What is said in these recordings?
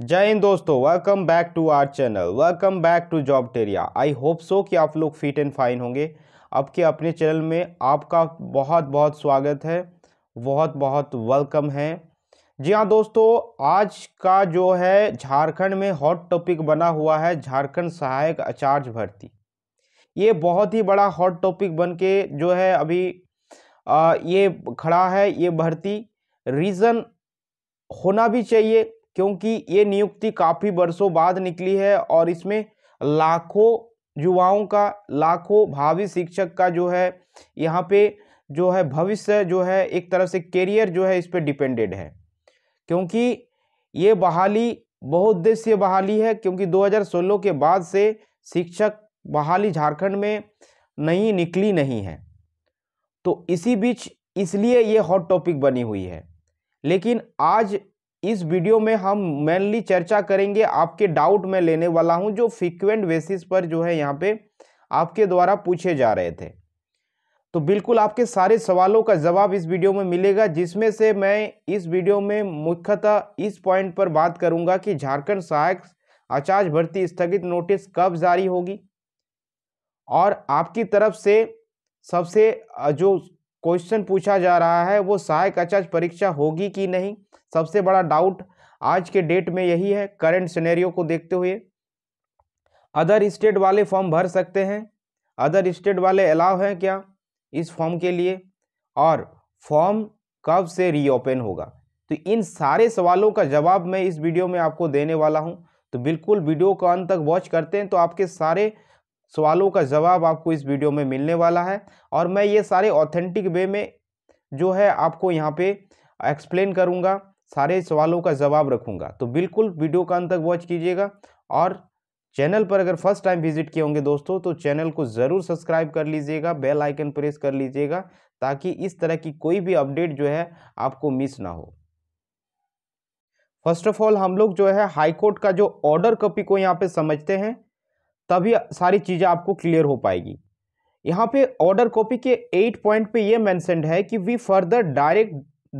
जय हिंद दोस्तों welcome back to our channel welcome back to जॉब टेरिया आई होप सो कि आप लोग फिट एंड फाइन होंगे आपके अपने चैनल में आपका बहुत बहुत स्वागत है बहुत बहुत वेलकम है जी हाँ दोस्तों आज का जो है झारखंड में हॉट टॉपिक बना हुआ है झारखंड सहायक आचार्य भर्ती ये बहुत ही बड़ा हॉट टॉपिक बन के जो है अभी आ, ये खड़ा है ये भर्ती रीज़न होना भी चाहिए क्योंकि ये नियुक्ति काफ़ी वर्षों बाद निकली है और इसमें लाखों युवाओं का लाखों भावी शिक्षक का जो है यहाँ पे जो है भविष्य जो है एक तरह से करियर जो है इस पर डिपेंडेड है क्योंकि ये बहाली उद्देश्य बहाली है क्योंकि 2016 के बाद से शिक्षक बहाली झारखंड में नहीं निकली नहीं है तो इसी बीच इसलिए ये हॉट टॉपिक बनी हुई है लेकिन आज इस वीडियो में हम मेनली चर्चा करेंगे आपके डाउट में लेने वाला हूं जो फ्रिक्वेंट बेसिस पर जो है यहाँ पे आपके द्वारा पूछे जा रहे थे तो बिल्कुल आपके सारे सवालों का जवाब इस वीडियो में मिलेगा जिसमें से मैं इस वीडियो में मुख्यतः इस पॉइंट पर बात करूंगा कि झारखंड सहायक आचार्य भर्ती स्थगित नोटिस कब जारी होगी और आपकी तरफ से सबसे जो क्वेश्चन पूछा जा रहा है वो सहायक आचार्य परीक्षा होगी कि नहीं सबसे बड़ा डाउट आज के डेट में यही है करंट सिनेरियो को देखते हुए अदर स्टेट वाले फॉर्म भर सकते हैं अदर स्टेट वाले अलाव हैं क्या इस फॉर्म के लिए और फॉर्म कब से रीओपन होगा तो इन सारे सवालों का जवाब मैं इस वीडियो में आपको देने वाला हूं तो बिल्कुल वीडियो को अंत तक वॉच करते हैं तो आपके सारे सवालों का जवाब आपको इस वीडियो में मिलने वाला है और मैं ये सारे ऑथेंटिक वे में जो है आपको यहाँ पे एक्सप्लेन करूँगा सारे सवालों का जवाब रखूँगा तो बिल्कुल वीडियो का अंत तक वॉच कीजिएगा और चैनल पर अगर फर्स्ट टाइम विजिट किए होंगे दोस्तों तो चैनल को ज़रूर सब्सक्राइब कर लीजिएगा बेल आइकन प्रेस कर लीजिएगा ताकि इस तरह की कोई भी अपडेट जो है आपको मिस ना हो फर्स्ट ऑफ ऑल हम लोग जो है हाईकोर्ट का जो ऑर्डर कॉपी को यहाँ पे समझते हैं तभी सारी चीज़ें आपको क्लियर हो पाएगी यहाँ पे ऑर्डर कॉपी के एट पॉइंट पे ये मेंशनड है कि we further direct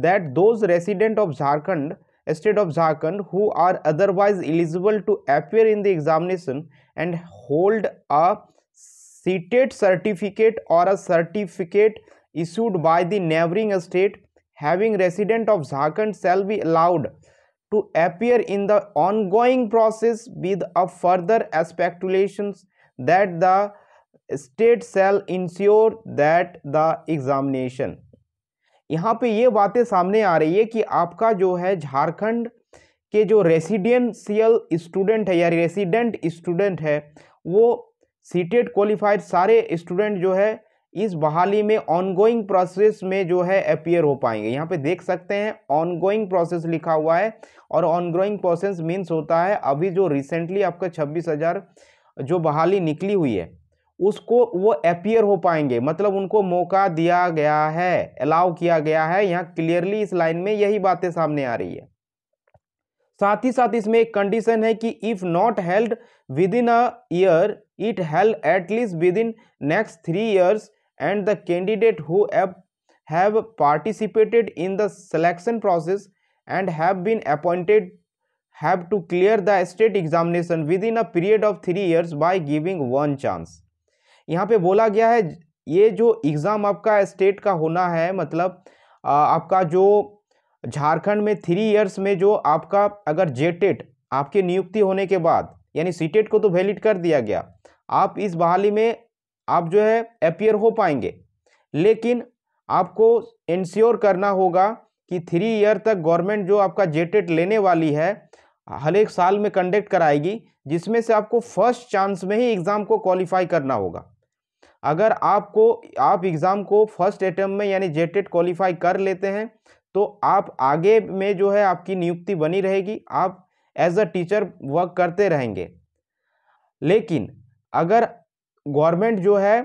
that those resident of Jharkhand state of Jharkhand who are otherwise eligible to appear in the examination and hold a CTET certificate or a certificate issued by the neighbouring state having resident of Jharkhand shall be allowed to appear in the ongoing process with a further expectations that the state shall ensure that the examination यहाँ पे ये बातें सामने आ रही है कि आपका जो है झारखंड के जो रेसिडेंशियल स्टूडेंट है या रेसिडेंट स्टूडेंट है वो सीटेड क्वालिफाइड सारे स्टूडेंट जो है इस बहाली में ऑनगोइंग प्रोसेस में जो है अपियर हो पाएंगे यहाँ पे देख सकते हैं ऑनगोइंग प्रोसेस लिखा हुआ है और ऑनगोइंग प्रोसेस मीन्स होता है अभी जो रिसेंटली आपका छब्बीस हज़ार जो बहाली निकली हुई है उसको वो अपियर हो पाएंगे मतलब उनको मौका दिया गया है अलाउ किया गया है यहाँ क्लियरली इस लाइन में यही बातें सामने आ रही है साथ ही साथ इसमें एक कंडीशन है कि if not held within a year it held at least within next three years and the candidate who have participated in the selection process and have been appointed have to clear the state examination within a period of three years by giving one chance यहाँ पे बोला गया है ये जो exam आपका state का होना है मतलब आपका जो झारखंड में थ्री ईयर्स में जो आपका अगर जे जेटेट e आपके नियुक्ति होने के बाद यानी सी टेट e को तो वैलिड कर दिया गया आप इस बहाली में आप जो है अपियर हो पाएंगे लेकिन आपको इंश्योर करना होगा कि थ्री ईयर तक गवर्नमेंट जो आपका जेटेट लेने वाली है हर एक साल में कंडक्ट कराएगी जिसमें से आपको फर्स्ट चांस में ही एग्ज़ाम को क्वालिफाई करना होगा अगर आपको आप एग्ज़ाम को फर्स्ट अटैम्प में यानी जेटेट क्वालिफाई कर लेते हैं तो आप आगे में जो है आपकी नियुक्ति बनी रहेगी आप एज अ टीचर वर्क करते रहेंगे लेकिन अगर गवर्नमेंट जो है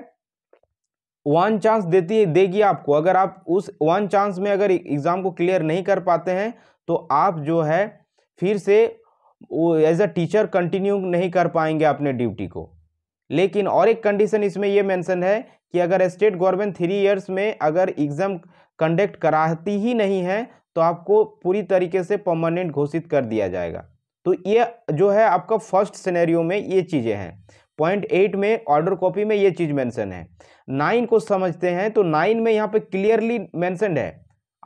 वन चांस देती है देगी आपको अगर आप उस वन चांस में अगर एग्ज़ाम को क्लियर नहीं कर पाते हैं तो आप जो है फिर से एज अ टीचर कंटिन्यू नहीं कर पाएंगे अपने ड्यूटी को लेकिन और एक कंडीशन इसमें यह मेंशन है कि अगर स्टेट गवर्नमेंट थ्री इयर्स में अगर एग्ज़ाम कंडक्ट कराती ही नहीं है तो आपको पूरी तरीके से परमानेंट घोषित कर दिया जाएगा तो ये जो है आपका फर्स्ट सिनेरियो में ये चीज़ें हैं पॉइंट एट में ऑर्डर कॉपी में ये चीज़ मेंशन है नाइन को समझते हैं तो नाइन में यहाँ पे क्लियरली मेंशनड है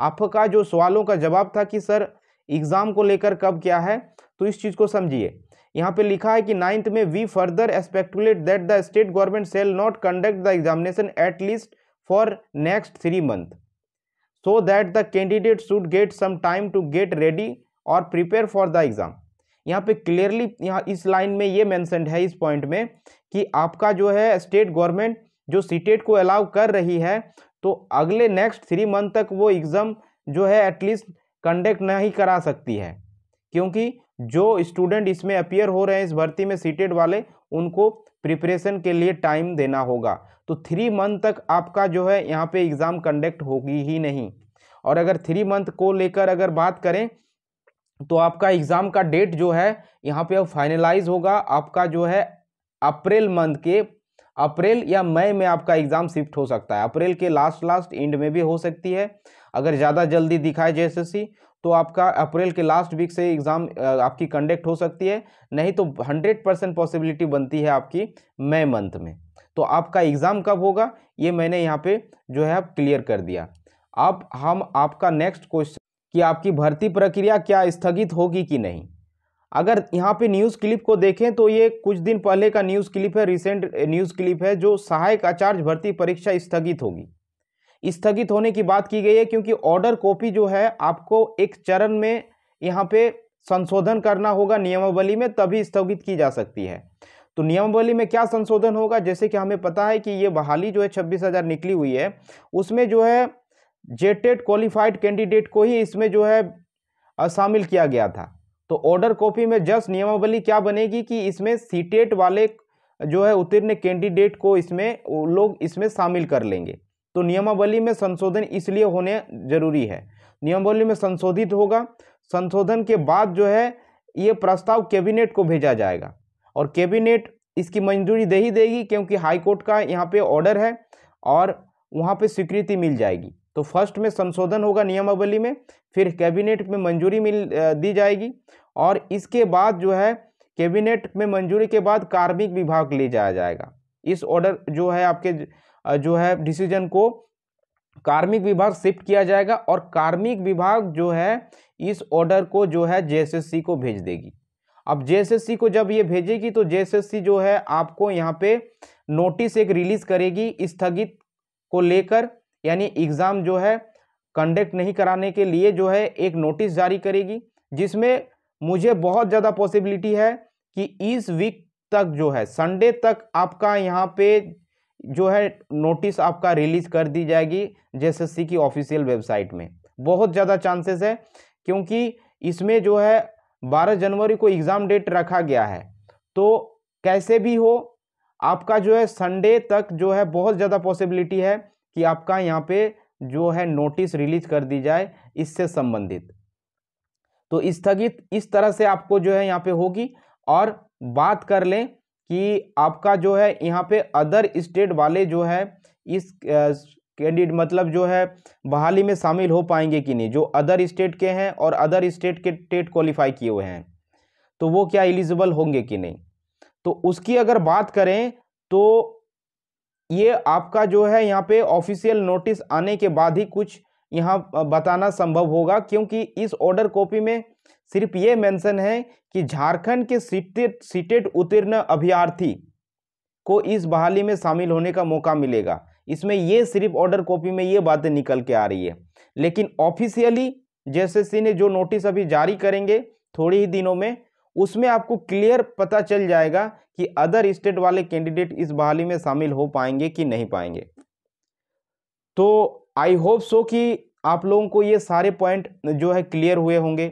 आपका जो सवालों का जवाब था कि सर एग्ज़ाम को लेकर कब क्या है तो इस चीज़ को समझिए यहाँ पे लिखा है कि नाइन्थ में वी फर्दर एक्सपेक्टुलेट that the state government shall not conduct the examination at least for next three month so that the candidate should get some time to get ready और प्रिपेयर फॉर द एग्ज़ाम यहाँ पे clearly यहाँ इस line में ये मैंसन है इस point में कि आपका जो है स्टेट गवर्नमेंट जो सीटेट को अलाउ कर रही है तो अगले नेक्स्ट थ्री मंथ तक वो एग्ज़ाम जो है एटलीस्ट कंडक्ट नहीं करा सकती है क्योंकि जो स्टूडेंट इसमें अपियर हो रहे हैं इस भर्ती में सीटेड वाले उनको प्रिपरेशन के लिए टाइम देना होगा तो थ्री मंथ तक आपका जो है यहाँ पे एग्ज़ाम कंडक्ट होगी ही नहीं और अगर थ्री मंथ को लेकर अगर बात करें तो आपका एग्ज़ाम का डेट जो है यहाँ पे अब फाइनलाइज होगा आपका जो है अप्रैल मंथ के अप्रैल या मई में आपका एग्ज़ाम शिफ्ट हो सकता है अप्रैल के लास्ट लास्ट एंड में भी हो सकती है अगर ज़्यादा जल्दी दिखाए सी तो आपका अप्रैल के लास्ट वीक से एग्ज़ाम आपकी कंडक्ट हो सकती है नहीं तो हंड्रेड परसेंट पॉसिबिलिटी बनती है आपकी मई मंथ में तो आपका एग्ज़ाम कब होगा ये मैंने यहाँ पे जो है आप क्लियर कर दिया अब हम आपका नेक्स्ट क्वेश्चन कि आपकी भर्ती प्रक्रिया क्या स्थगित होगी कि नहीं अगर यहाँ पे न्यूज़ क्लिप को देखें तो ये कुछ दिन पहले का न्यूज़ क्लिप है रिसेंट न्यूज़ क्लिप है जो सहायक आचार्य भर्ती परीक्षा स्थगित होगी स्थगित होने की बात की गई है क्योंकि ऑर्डर कॉपी जो है आपको एक चरण में यहाँ पे संशोधन करना होगा नियमावली में तभी स्थगित की जा सकती है तो नियमावली में क्या संशोधन होगा जैसे कि हमें पता है कि ये बहाली जो है छब्बीस हज़ार निकली हुई है उसमें जो है जेटेड क्वालिफाइड कैंडिडेट को ही इसमें जो है शामिल किया गया था तो ऑर्डर कॉपी में जस्ट नियमावली क्या बनेगी कि इसमें सीटेट वाले जो है उत्तीर्ण कैंडिडेट को इसमें लोग इसमें शामिल कर लेंगे तो नियमावली में संशोधन इसलिए होने जरूरी है नियमावली में संशोधित होगा संशोधन के बाद जो है ये प्रस्ताव कैबिनेट को भेजा जाएगा और कैबिनेट इसकी मंजूरी दे ही देगी क्योंकि हाईकोर्ट का यहाँ पे ऑर्डर है और वहाँ पे स्वीकृति मिल जाएगी तो फर्स्ट में संशोधन होगा नियमावली में फिर कैबिनेट में मंजूरी मिल दी जाएगी और इसके बाद जो है कैबिनेट में मंजूरी के बाद कार्मिक विभाग ले जाया जाएगा इस ऑर्डर जो है आपके जो है डिसीजन को कार्मिक विभाग शिफ्ट किया जाएगा और कार्मिक विभाग जो है इस ऑर्डर को जो है जेएसएससी को भेज देगी अब जेएसएससी को जब ये भेजेगी तो जेएसएससी जो है आपको यहाँ पे नोटिस एक रिलीज करेगी स्थगित को लेकर यानी एग्ज़ाम जो है कंडक्ट नहीं कराने के लिए जो है एक नोटिस जारी करेगी जिसमें मुझे बहुत ज़्यादा पॉसिबिलिटी है कि इस वीक तक जो है संडे तक आपका यहाँ पे जो है नोटिस आपका रिलीज़ कर दी जाएगी जेएसएससी की ऑफिशियल वेबसाइट में बहुत ज़्यादा चांसेस है क्योंकि इसमें जो है 12 जनवरी को एग्ज़ाम डेट रखा गया है तो कैसे भी हो आपका जो है संडे तक जो है बहुत ज़्यादा पॉसिबिलिटी है कि आपका यहाँ पे जो है नोटिस रिलीज कर दी जाए इससे संबंधित तो स्थगित इस, इस तरह से आपको जो है यहाँ पे होगी और बात कर लें कि आपका जो है यहाँ पे अदर स्टेट वाले जो है इस कैंडिडेट मतलब जो है बहाली में शामिल हो पाएंगे कि नहीं जो अदर स्टेट के हैं और अदर स्टेट के टेट क्वालिफाई किए हुए हैं तो वो क्या एलिजिबल होंगे कि नहीं तो उसकी अगर बात करें तो ये आपका जो है यहाँ पे ऑफिशियल नोटिस आने के बाद ही कुछ यहाँ बताना संभव होगा क्योंकि इस ऑर्डर कॉपी में सिर्फ ये मेंशन है कि झारखंड के सीटेट सीटेट उत्तीर्ण अभ्यार्थी को इस बहाली में शामिल होने का मौका मिलेगा इसमें ये सिर्फ ऑर्डर कॉपी में ये बातें निकल के आ रही है लेकिन ऑफिशियली जेएसएससी ने जो नोटिस अभी जारी करेंगे थोड़ी ही दिनों में उसमें आपको क्लियर पता चल जाएगा कि अदर स्टेट वाले कैंडिडेट इस बहाली में शामिल हो पाएंगे कि नहीं पाएंगे तो आई होप सो कि आप लोगों को ये सारे पॉइंट जो है क्लियर हुए होंगे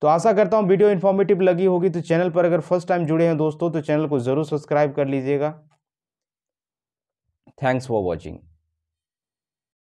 तो आशा करता हूँ वीडियो इन्फॉर्मेटिव लगी होगी तो चैनल पर अगर फर्स्ट टाइम जुड़े हैं दोस्तों तो चैनल को ज़रूर सब्सक्राइब कर लीजिएगा थैंक्स फॉर वॉचिंग